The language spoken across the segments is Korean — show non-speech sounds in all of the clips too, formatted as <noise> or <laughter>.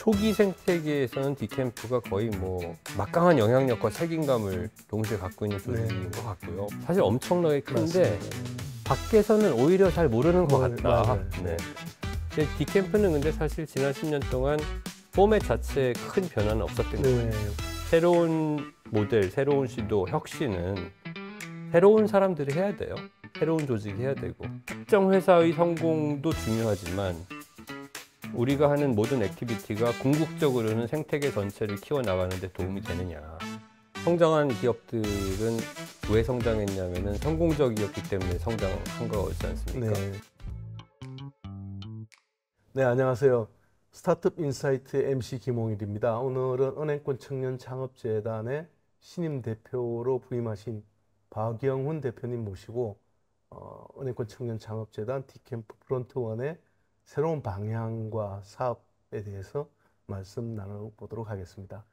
초기 생태계에서는 디캠프가 거의 뭐 막강한 영향력과 책임감을 동시에 갖고 있는 조직인 네. 것 같고요. 사실 엄청나게 큰데 밖에서는 오히려 잘 모르는 것 네, 같다. 아요 네. 근데 디캠프는 근데 사실 지난 10년 동안 포맷 자체에 큰 변화는 없었던 거예요. 네. 새로운 모델, 새로운 시도, 혁신은 새로운 사람들이 해야 돼요. 새로운 조직이 해야 되고 특정 회사의 성공도 중요하지만 우리가 하는 모든 액티비티가 궁극적으로는 생태계 전체를 키워나가는 데 도움이 되느냐 성장한 기업들은 왜 성장했냐면 성공적이었기 때문에 성장한 거지 않습니까? 네. 네, 안녕하세요. 스타트업 인사이트 MC 김홍일입니다. 오늘은 은행권 청년 창업재단의 신임 대표로 부임하신 박영훈 대표님 모시고 어, 은행권 청년 창업재단 디캠프 프론트원의 새로운 방향과 사업에 대해서 말씀 나눠보도록 하겠습니다.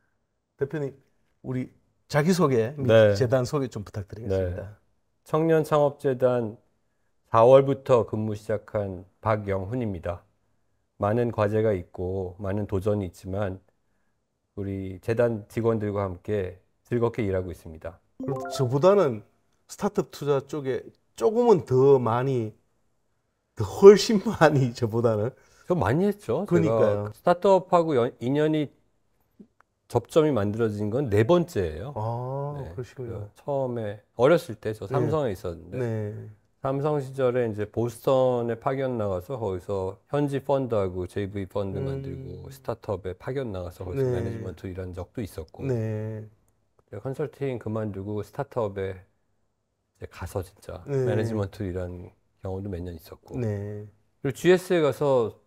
대표님, 우리 자기소개 및 네. 재단 소개 좀 부탁드리겠습니다. 네. 청년 창업재단 4월부터 근무 시작한 박영훈입니다. 많은 과제가 있고 많은 도전이 있지만 우리 재단 직원들과 함께 즐겁게 일하고 있습니다. 저보다는 스타트업 투자 쪽에 조금은 더 많이 그 훨씬 많이 <laughs> 저보다는. 저 많이 했죠. 그러니까요. 스타트업하고 연, 인연이 접점이 만들어진 건 네 번째예요. 아, 네. 그러시군요. 처음에 어렸을 때저 네. 삼성에 네. 있었는데 네. 삼성 시절에 이제 보스턴에 파견 나가서 거기서 현지 펀드하고 JV 펀드 만들고 음. 스타트업에 파견 나가서 거기서 네. 매니지먼트 일한 적도 있었고 네. 컨설팅 그만두고 스타트업에 가서 진짜 매니지먼트 일한 강원도 몇 년 있었고. 네. 그리고 GS에 가서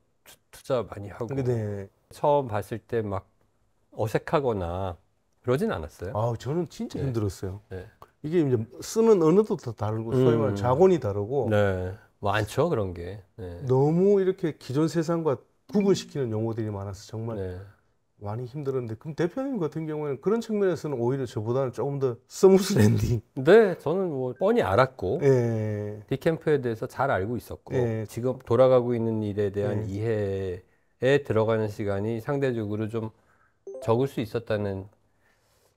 투자 많이 하고. 네. 처음 봤을 때 막 어색하거나 그러진 않았어요. 아, 저는 진짜 네. 힘들었어요. 네. 이게 이제 쓰는 언어도 다 다르고 소위 말 음. 자본이 다르고. 네. 많죠 그런 게. 네. 너무 이렇게 기존 세상과 구분시키는 용어들이 많아서 정말 네. 많이 힘들었는데 그럼 대표님 같은 경우에는 그런 측면에서는 오히려 저보다는 조금 더 스무스 랜딩. 네, 저는 뭐 뻔히 알았고 예. 디캠프에 대해서 잘 알고 있었고 예. 지금 돌아가고 있는 일에 대한 예. 이해에 들어가는 시간이 상대적으로 좀 적을 수 있었다는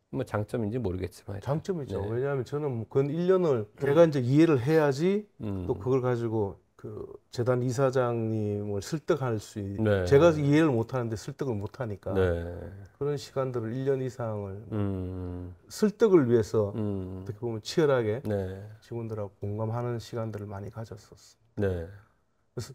뭐 장점인지 모르겠지만 장점이죠. 네. 왜냐하면 저는 뭐 그건 1년을 음. 제가 이제 이해를 해야지 음. 또 그걸 가지고 그 재단 이사장님을 설득할 수 있, 네. 제가 이해를 못 하는데 설득을 못 하니까 네. 그런 시간들을 1년 이상을 음, 음. 설득을 위해서 음. 어떻게 보면 치열하게 네. 직원들하고 공감하는 시간들을 많이 가졌었어요. 네. 그래서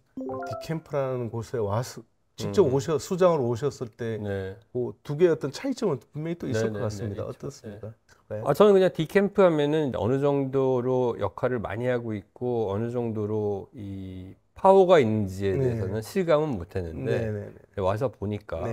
디캠프라는 곳에 와서 직접 음. 오셔 수장으로 오셨을 때 네. 그 개의 어떤 차이점은 분명히 또 있을 네, 네, 것 같습니다. 네, 어떻습니까? 네. 아, 저는 그냥 디캠프 하면은 어느 정도로 역할을 많이 하고 있고 어느 정도로 이 파워가 있는지에 네. 대해서는 네 실감은 못했는데 네, 네, 와서 보니까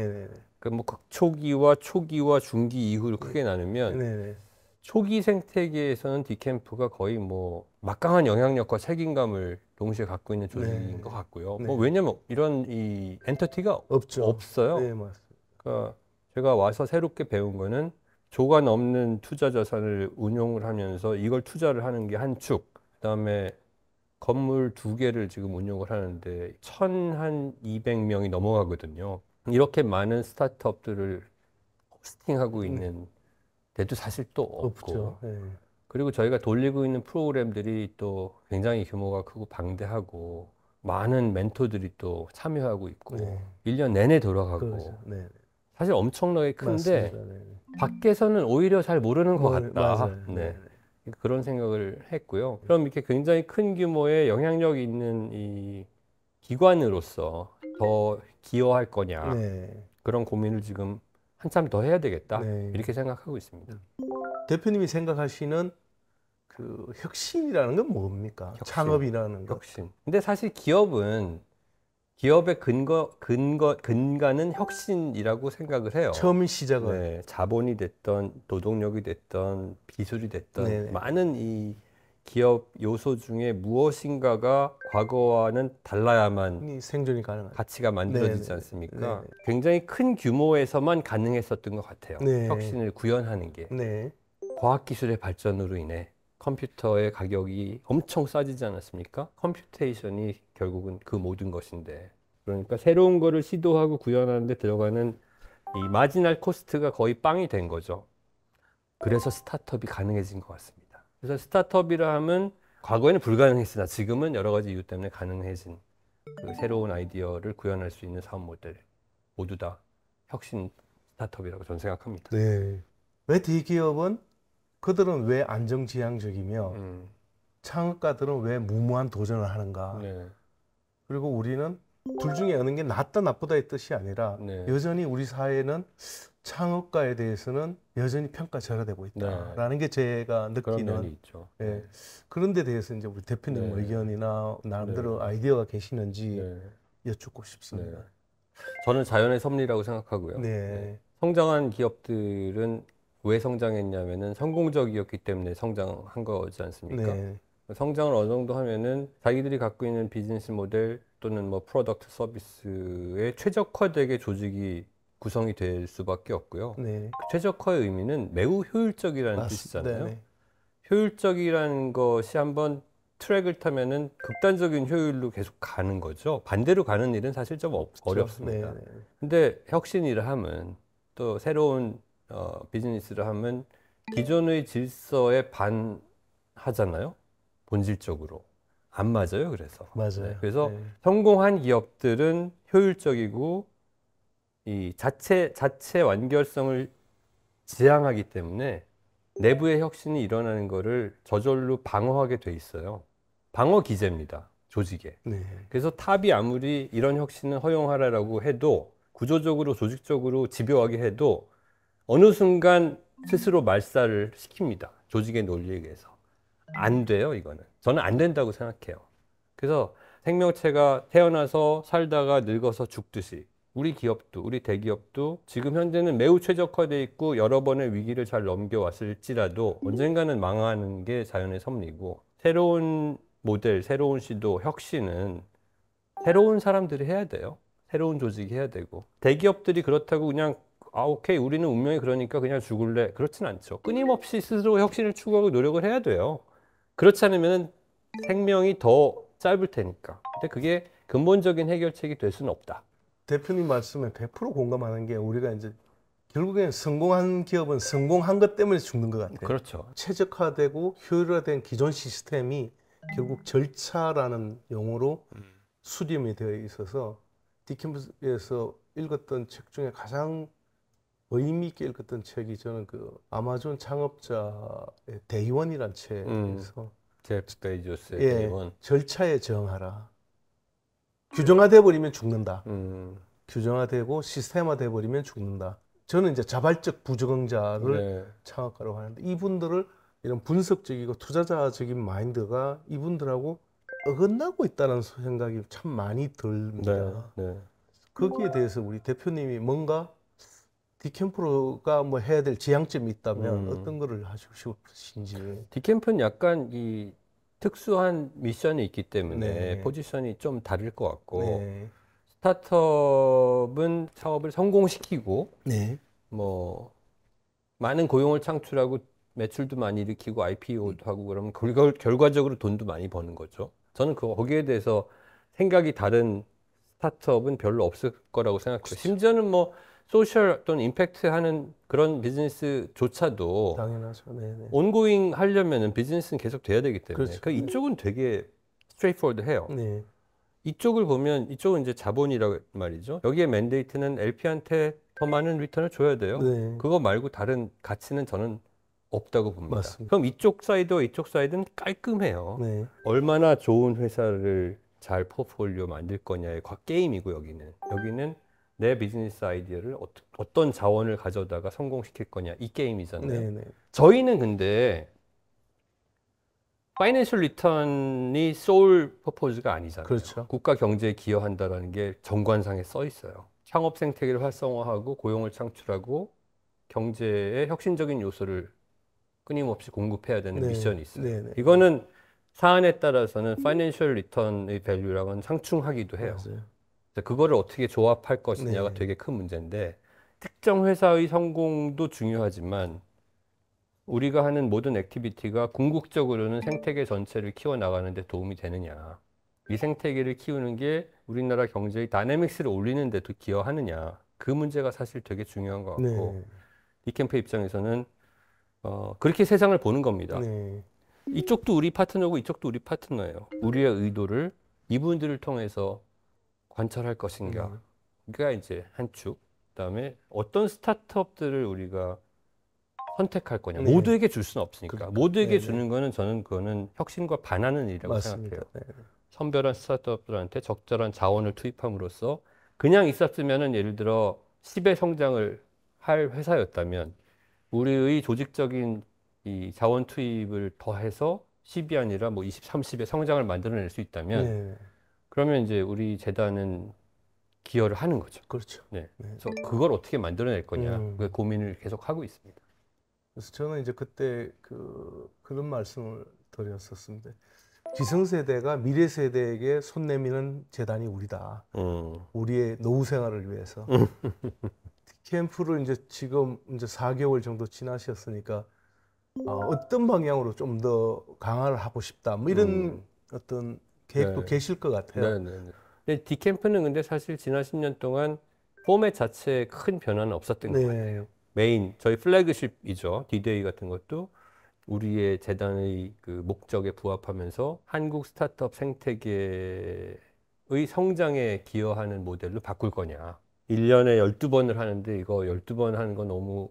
그뭐 극초기와 초기와 중기 이후를 크게 나누면 네네. 초기 생태계에서는 디캠프가 거의 뭐 막강한 영향력과 책임감을 동시에 갖고 있는 조직인 네것 같고요. 뭐 왜냐면 이런 이 엔터티가 없죠. 없어요. 네, 맞습니다. 그러니까 제가 와서 새롭게 배운 거는 조가 넘는 투자 자산을 운용을 하면서 이걸 투자를 하는 게 한 축, 그다음에 건물 두 개를 지금 운용을 하는데 천 한 이백 명이 넘어가거든요. 이렇게 많은 스타트업들을 호스팅하고 음. 있는 데도 사실 또 없고. 네. 그리고 저희가 돌리고 있는 프로그램들이 또 굉장히 규모가 크고 방대하고 많은 멘토들이 또 참여하고 있고 네. 1년 내내 돌아가고 그렇죠. 네. 사실 엄청나게 큰데 밖에서는 오히려 잘 모르는 것 네, 같다. 네. 네. 그런 생각을 했고요. 그럼 이렇게 굉장히 큰 규모의 영향력 있는 이 기관으로서 더 기여할 거냐 네. 그런 고민을 지금 한참 더 해야 되겠다 네. 이렇게 생각하고 있습니다. 대표님이 생각하시는 그 혁신이라는 건 뭡니까? 혁신. 창업이라는 거. 혁신. 근데 사실 기업은 기업의 근거, 근거, 근간은 혁신이라고 생각을 해요. 처음 시작은 네, 자본이 됐던, 노동력이 됐던, 기술이 됐던, 네네. 많은 이 기업 요소 중에 무엇인가가 과거와는 달라야만 생존이 가능한 가치가 만들어지지 네네. 않습니까? 네네. 굉장히 큰 규모에서만 가능했었던 것 같아요. 네. 혁신을 구현하는 게. 네. 과학기술의 발전으로 인해 컴퓨터의 가격이 엄청 싸지지 않았습니까? 컴퓨테이션이 결국은 그 모든 것인데 그러니까 새로운 거를 시도하고 구현하는 데 들어가는 이 마지널 코스트가 거의 빵이 된 거죠. 그래서 스타트업이 가능해진 것 같습니다. 그래서 스타트업이라 하면 과거에는 불가능했으나 지금은 여러 가지 이유 때문에 가능해진 그 새로운 아이디어를 구현할 수 있는 사업 모델 모두 다 혁신 스타트업이라고 저는 생각합니다. 네. 왜 대기업은 그들은 왜 안정지향적이며 음. 창업가들은 왜 무모한 도전을 하는가? 네. 그리고 우리는 둘 중에 어느 게 낫다 나쁘다의 뜻이 아니라 네. 여전히 우리 사회는 창업가에 대해서는 여전히 평가절하되고 있다라는 네. 게 제가 느끼는 예. 네. 그런 데 대해서 이제 우리 대표님 네. 의견이나 나름대로 네. 아이디어가 계시는지 네. 여쭙고 싶습니다. 저는 자연의 섭리라고 생각하고요. 성장한 기업들은 왜 성장했냐면은 성공적이었기 때문에 성장한 거지 않습니까? 성장을 어느 정도 하면은 자기들이 갖고 있는 비즈니스 모델 또는 뭐 프로덕트 서비스에 최적화되게 조직이 구성이 될 수밖에 없고요. 네. 그 최적화의 의미는 매우 효율적이라는 맞, 뜻이잖아요. 네네. 효율적이라는 것이 한번 트랙을 타면은 극단적인 효율로 계속 가는 거죠. 반대로 가는 일은 사실 좀 없, 어렵습니다. 네네. 네. 근데 혁신이라 하면 또 새로운 어, 비즈니스를 하면 기존의 질서에 반하잖아요. 본질적으로 안 맞아요. 그래서 맞아요. 네, 그래서 네. 성공한 기업들은 효율적이고 이 자체 자체 완결성을 지향하기 때문에 내부의 혁신이 일어나는 거를 저절로 방어하게 돼 있어요. 방어 기제입니다. 조직에. 네. 그래서 탑이 아무리 이런 혁신을 허용하라라고 해도 구조적으로 조직적으로 집요하게 해도 어느 순간 스스로 말살을 시킵니다. 조직의 논리에 의해서. 안 돼요, 이거는. 저는 안 된다고 생각해요. 그래서 생명체가 태어나서 살다가 늙어서 죽듯이 우리 기업도 우리 대기업도 지금 현재는 매우 최적화돼 있고 여러 번의 위기를 잘 넘겨왔을지라도 음. 언젠가는 망하는 게 자연의 섭리고 새로운 모델, 새로운 시도, 혁신은 새로운 사람들이 해야 돼요. 새로운 조직이 해야 되고 대기업들이 그렇다고 그냥 아 오케이 우리는 운명이 그러니까 그냥 죽을래 그렇진 않죠. 끊임없이 스스로 혁신을 추구하고 노력을 해야 돼요. 그렇지 않으면 생명이 더 짧을 테니까. 근데 그게 근본적인 해결책이 될 수는 없다. 대표님 말씀에 100% 공감하는 게 우리가 이제 결국엔 성공한 기업은 성공한 것 때문에 죽는 것 같아요. 그렇죠. 최적화되고 효율화된 기존 시스템이 결국 절차라는 용어로 음. 수렴이 되어 있어서 디킨스에서 읽었던 책 중에 가장 의미 있게 읽었던 책이 저는 그 아마존 창업자의 대의원이란 책에서 음. 제프 베이조스의 예, 대의원 절차에 저항하라 규정화돼 버리면 죽는다 음. 규정화되고 시스템화돼 버리면 죽는다 저는 이제 자발적 부적응자를 네. 창업가로 하는데 이분들을 이런 분석적이고 투자자적인 마인드가 이분들하고 어긋나고 있다는 생각이 참 많이 듭니다. 네, 네. 거기에 대해서 우리 대표님이 뭔가 디캠프로가 뭐 해야 될 지향점이 있다면 음. 어떤 거를 하시고 싶으신지. 디캠프는 약간 이 특수한 미션이 있기 때문에 네. 포지션이 좀 다를 것 같고 네. 스타트업은 사업을 성공시키고 네. 뭐 많은 고용을 창출하고 매출도 많이 일으키고 IPO도 음. 하고 그러면 결과, 결과적으로 돈도 많이 버는 거죠. 저는 그 거기에 대해서 생각이 다른 스타트업은 별로 없을 거라고 생각해요. 그렇 심지어는 뭐 소셜 또는 임팩트 하는 그런 비즈니스조차도 당연하죠. 네네. 온고잉 네. 하려면은 비즈니스는 계속 돼야 되기 때문에 그렇죠. 그 이쪽은 되게 스트레이트포드해요 네. 이쪽을 보면 이쪽은 이제 자본이라고 말이죠. 여기에 맨데이트는 LP한테 더 많은 리턴을 줘야 돼요. 네. 그거 말고 다른 가치는 저는 없다고 봅니다. 맞습니다. 그럼 이쪽 사이드와 이쪽 사이드는 깔끔해요. 네. 얼마나 좋은 회사를 잘 포트폴리오 만들 거냐의 게임이고 여기는 여기는 내 비즈니스 아이디어를 어떤 자원을 가져다가 성공시킬 거냐 이 게임이잖아요. 네네. 네. 저희는 근데 파이낸셜 리턴이 소울 퍼포즈가 아니잖아요. 그렇죠. 국가 경제에 기여한다라는 게 정관상에 써 있어요. 창업 생태계를 활성화하고 고용을 창출하고 경제에 혁신적인 요소를 끊임없이 공급해야 되는 네. 미션이 있어요. 네네. 네. 이거는 사안에 따라서는 파이낸셜 리턴의 밸류랑은 상충하기도 해요. 맞아요. 그거를 어떻게 조합할 것이냐가 네. 되게 큰 문제인데 특정 회사의 성공도 중요하지만 우리가 하는 모든 액티비티가 궁극적으로는 생태계 전체를 키워나가는 데 도움이 되느냐 이 생태계를 키우는 게 우리나라 경제의 다이내믹스를 올리는 데도 기여하느냐 그 문제가 사실 되게 중요한 것 같고 네. 이 캠프 입장에서는 어, 그렇게 세상을 보는 겁니다. 네. 이쪽도 우리 파트너고 이쪽도 우리 파트너예요. 우리의 의도를 이분들을 통해서 관찰할 것인가 그러니까 이제 한 축. 그다음에 어떤 스타트업들을 우리가 선택할 거냐. 네. 모두에게 줄 수는 없으니까. 그러니까. 모두에게 네, 네. 주는 거는 저는 그거는 혁신과 반하는 일이라고 맞습니다. 생각해요. 네. 네. 선별한 스타트업들한테 적절한 자원을 투입함으로써 그냥 있었으면은 예를 들어 10의 성장을 할 회사였다면 우리의 조직적인 이 자원 투입을 더해서 10이 아니라 뭐 20, 30의 성장을 만들어낼 수 있다면 네. 그러면 이제 우리 재단은 기여를 하는 거죠. 그렇죠. 네. 네. 그래서 그걸 어떻게 만들어낼 거냐 음. 그 고민을 계속 하고 있습니다. 그래서 저는 이제 그때 그 그런 말씀을 드렸었습니다. 기성세대가 미래 세대에게 손 내미는 재단이 우리다. 음. 우리의 노후 생활을 위해서. 음. 캠프를 이제 지금 이제 사개월 정도 지나셨으니까 어, 어떤 방향으로 좀 더 강화를 하고 싶다. 뭐 이런 음. 어떤 계획도 네. 계실 것 같아요. 네, 네, 네. 근데 디캠프는 근데 사실 지난 10년 동안 포맷 자체에 큰 변화는 없었던 네. 것같요 메인 저희 플래그십이죠. 디데이 같은 것도 우리의 재단의 그 목적에 부합하면서 한국 스타트업 생태계의 성장에 기여하는 모델로 바꿀 거냐. 1년에 12번을 하는데 이거 12번 하는 건 너무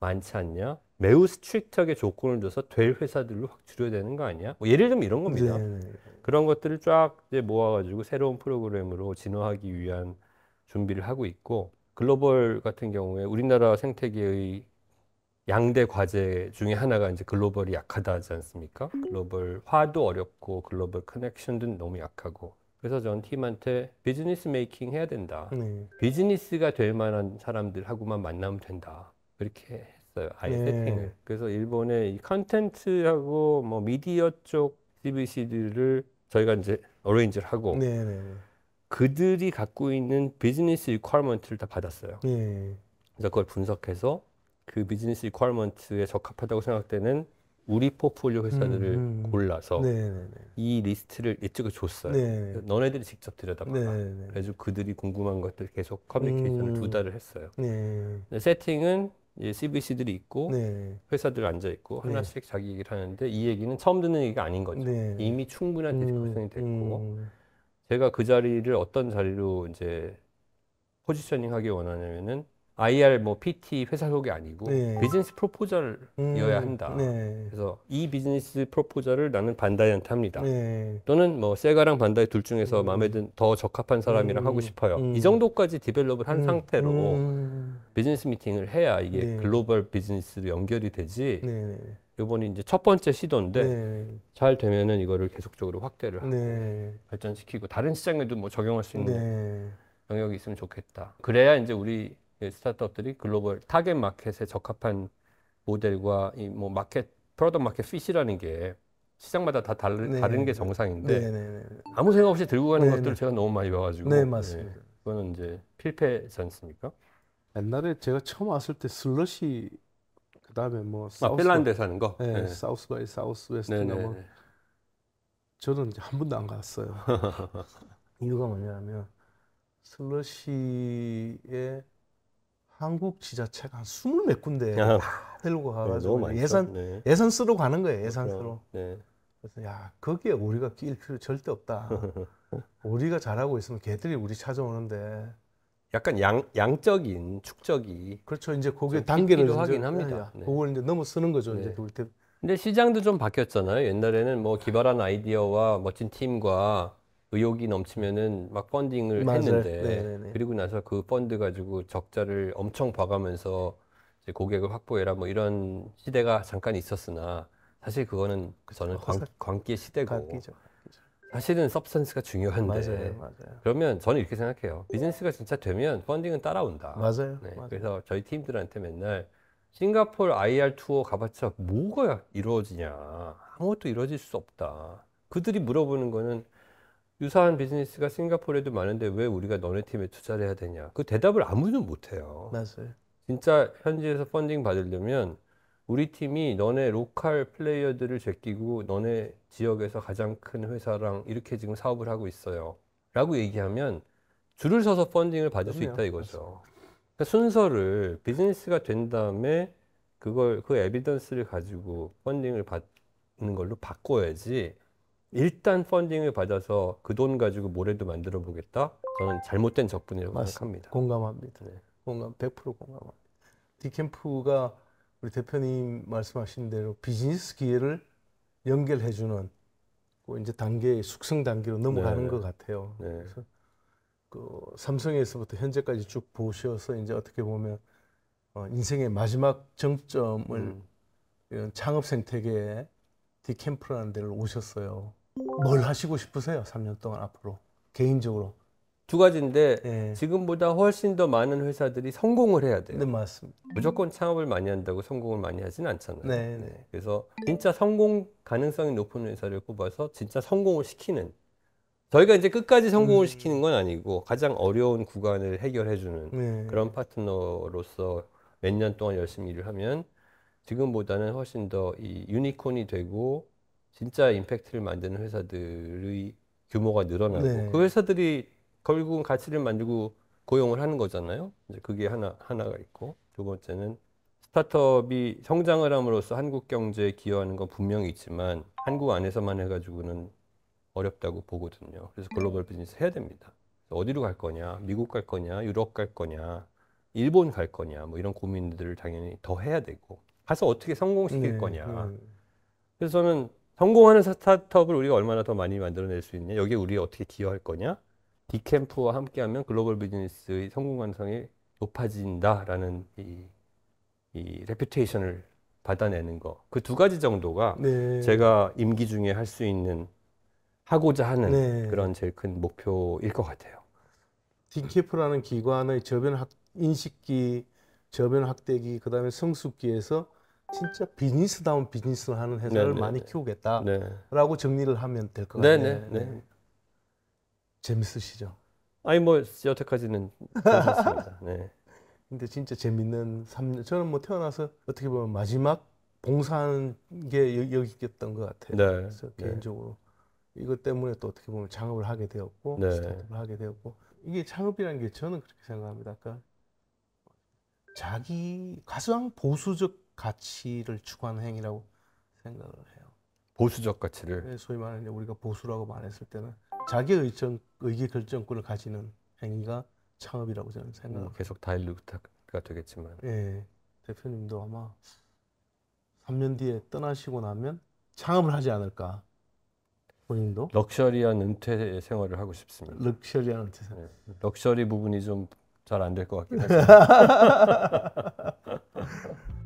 많지 않냐? 매우 스트릭트하게 조건을 줘서 될 회사들로 확 줄여야 되는 거 아니야? 뭐 예를 들면 이런 겁니다. 네네. 네, 네. 그런 것들을 쫙 이제 모아가지고 새로운 프로그램으로 진화하기 위한 준비를 하고 있고 글로벌 같은 경우에 우리나라 생태계의 양대 과제 중에 하나가 이제 글로벌이 약하다 하지 않습니까? 음. 글로벌화도 어렵고 글로벌 커넥션도 너무 약하고 그래서 전 팀한테 비즈니스 메이킹 해야 된다. 네. 비즈니스가 될 만한 사람들하고만 만나면 된다. 그렇게 했어요. 아이 네. 세팅을. 그래서 일본의 컨텐츠하고 뭐 미디어 쪽 CBCD를 저희가 이제 어레인지를 하고 네네. 네, 네. 그들이 갖고 있는 비즈니스 리퀘어먼트를 다 받았어요. 예. 그래서 그걸 분석해서 그 비즈니스 리퀘어먼트에 적합하다고 생각되는 우리 포폴리오 회사들을 음, 음. 골라서 네네네. 네, 이 리스트를 이쪽에 줬어요. 네네. 너네들이 직접 들여다봐라. 그래서 그들이 궁금한 것들 계속 커뮤니케이션을 음. 두 달을 했어요. 세팅은 예, CVC들이 있고 네. 회사들 앉아 있고 네. 하나씩 자기 얘기를 하는데 이 얘기는 처음 듣는 얘기가 아닌 거죠. 네. 이미 충분한 음, 디스커션이 음, 됐고 음. 제가 그 자리를 어떤 자리로 이제 포지셔닝하기 원하냐면은 IR 뭐 PT 회사 속이 아니고 네. 비즈니스 프로포절이어야 음, 한다. 네. 그래서 이 비즈니스 프로포절을 나는 반다이한테 합니다. 네. 또는 뭐 세가랑 반다이 둘 중에서 음. 마음에 든 더 적합한 사람이랑 음. 하고 싶어요. 이 정도까지 디벨롭을 한 상태로 비즈니스 미팅을 해야 이게 네. 글로벌 비즈니스로 연결이 되지. 네. 요번이 이제 첫 번째 시도인데 네. 잘 되면은 이거를 계속적으로 확대를 하고 네. 발전시키고 다른 시장에도 뭐 적용할 수 있는 네. 영역이 있으면 좋겠다. 그래야 이제 우리 스타트업들이 글로벌 타겟 마켓에 적합한 모델과 이 뭐 마켓 프로덕트 마켓 핏이라는 게 시장마다 다 달, 른 네. 다른 게 정상인데 네네네. 네, 네, 아무 생각 없이 들고 가는 네 것들을 제가 너무 많이 봐가지고 네 맞습니다. 네. 그거는 이제 필패지 않습니까? 옛날에 제가 처음 왔을 때 슬러시 그다음에 뭐 아, 핀란드 사는 거. 네, 네. 사우스 바이 사우스 웨스트 네, 네, 뭐 네. 저는 이제 한 번도 안 갔어요. <laughs> 이유가 뭐냐면 슬러시에 한국 지자체가 한 스물 몇 군데 아, 다 데리고 가가지고 네, 예산 네. 예산 쓰러 가는 거예요 그렇죠. 예산 쓰러. 네. 그래서 야 거기에 우리가 낄 필요 절대 없다. <laughs> 우리가 잘하고 있으면 걔들이 우리 찾아오는데 약간 양, 양적인 축적이 그렇죠. 이제 그게 단계를 필하긴 예, 합니다. 예, 예. 그걸 이제 넘어 쓰는 거죠. 네. 이제 돌태. 근데 시장도 좀 바뀌었잖아요. 옛날에는 뭐 기발한 아이디어와 멋진 팀과 의욕이 넘치면은 막 펀딩을 맞아요. 했는데 네네네. 네, 네. 그리고 나서 그 펀드 가지고 적자를 엄청 봐가면서 이제 고객을 확보해라 뭐 이런 시대가 잠깐 있었으나 사실 그거는 저는 광, 광기의 시대고 광기죠. 사실은 서브스턴스가 중요한데 맞아요, 맞아요. 그러면 저는 이렇게 생각해요. 비즈니스가 진짜 되면 펀딩은 따라온다. 맞아요. 네, 맞아요. 그래서 저희 팀들한테 맨날 싱가폴 IR 투어 가봤자 뭐가 이루어지냐 아무것도 이루어질 수 없다. 그들이 물어보는 거는 유사한 비즈니스가 싱가폴에도 많은데 왜 우리가 너네 팀에 투자를 해야 되냐 그 대답을 아무도 못해요. 맞아요. 진짜 현지에서 펀딩 받으려면 우리 팀이 너네 로컬 플레이어들을 제끼고 너네 지역에서 가장 큰 회사랑 이렇게 지금 사업을 하고 있어요. 라고 얘기하면 줄을 서서 펀딩을 받을 그럼요. 수 있다 이거죠. 그러니까 순서를 비즈니스가 된 다음에 그걸 그 에비던스를 가지고 펀딩을 받는 걸로 바꿔야지 일단 펀딩을 받아서 그 돈 가지고 모래도 만들어 보겠다. 저는 잘못된 접근이라고 맞습니다. 생각합니다. 공감합니다. 네. 공감 100% 공감합니다. 디캠프가 우리 대표님 말씀하신 대로 비즈니스 기회를 연결해 주는 그 이제 단계의 숙성 단계로 넘어가는 네. 것 같아요. 네. 그래서 그 삼성에서부터 현재까지 쭉 보셔서 이제 어떻게 보면 어, 인생의 마지막 정점을 음. 이런 창업 생태계에 디캠프라는 데를 오셨어요. 뭘 하시고 싶으세요? 3년 동안 앞으로 개인적으로 두 가지인데 네. 지금보다 훨씬 더 많은 회사들이 성공을 해야 돼요. 네, 맞습니다. 무조건 창업을 많이 한다고 성공을 많이 하진 않잖아요. 네, 네, 네. 그래서 진짜 성공 가능성이 높은 회사를 뽑아서 진짜 성공을 시키는 저희가 이제 끝까지 성공을 음. 시키는 건 아니고 가장 어려운 구간을 해결해 주는 네. 그런 파트너로서 몇 년 동안 열심히 일을 하면 지금보다는 훨씬 더 이 유니콘이 되고 진짜 임팩트를 만드는 회사들의 규모가 늘어나고 네. 그 회사들이 결국은 가치를 만들고 고용을 하는 거잖아요. 이제 그게 하나 하나가 있고 두 번째는 스타트업이 성장을 함으로써 한국 경제에 기여하는 건 분명히 있지만 한국 안에서만 해가지고는 어렵다고 보거든요. 그래서 글로벌 비즈니스 해야 됩니다. 어디로 갈 거냐, 미국 갈 거냐, 유럽 갈 거냐, 일본 갈 거냐, 뭐 이런 고민들을 당연히 더 해야 되고 가서 어떻게 성공시킬 네, 거냐. 네. 그래서 저는 성공하는 스타트업을 우리가 얼마나 더 많이 만들어낼 수 있냐, 여기에 우리가 어떻게 기여할 거냐, 디캠프와 함께하면 글로벌 비즈니스의 성공 가능성이 높아진다라는 이, 이 레퓨테이션을 받아내는 거. 그두 가지 정도가 네. 제가 임기 중에 할 수 있는 하고자 하는 네. 그런 제일 큰 목표일 것 같아요. 딩캠프라는 기관의 저변 학, 인식기, 저변 확대기, 그다음에 성숙기에서 진짜 비즈니스다운 비즈니스를 하는 회사를 네네네. 네, 많이 네. 키우겠다라고 네. 정리를 하면 될 것 같아요. 네네. 재밌으시죠? 아니 뭐 여태까지는 괜찮습니다. 네. <laughs> 근데 진짜 재밌는 3년. 저는 뭐 태어나서 어떻게 보면 마지막 봉사하는 게 여기 있겠던 것 같아요. 네. 그래서 네. 개인적으로 네. 이것 때문에 또 어떻게 보면 창업을 하게 되었고 네. 스타트업을 하게 되었고 이게 창업이라는 게 저는 그렇게 생각합니다. 그니까 자기 가장 보수적 가치를 추구하는 행위라고 생각을 해요. 보수적 가치를. 네, 소위 말하는 우리가 보수라고 말했을 때는 자기 의정, 의기결정권을 가지는 행위가 창업이라고 저는 생각합니다. 뭐 계속 다일루타가 되겠지만. 예. 대표님도 아마 3년 뒤에 떠나시고 나면 창업을 하지 않을까. 본인도? 럭셔리한 은퇴 생활을 하고 싶습니다. 럭셔리한 은퇴 생활. 네. 럭셔리 부분이 좀 잘 안 될 것 같긴 해요.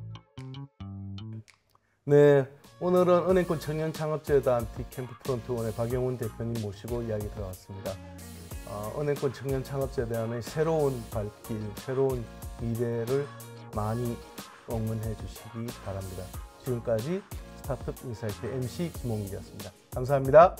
<laughs> 네. 오늘은 은행권 청년 창업재단 디캠프 프론트원의 박영훈 대표님 모시고 이야기 들어왔습니다. 어, 은행권 청년 창업재단의 새로운 발길, 새로운 미래를 많이 응원해 주시기 바랍니다. 지금까지 스타트업 인사이트 MC 김홍기였습니다. 감사합니다.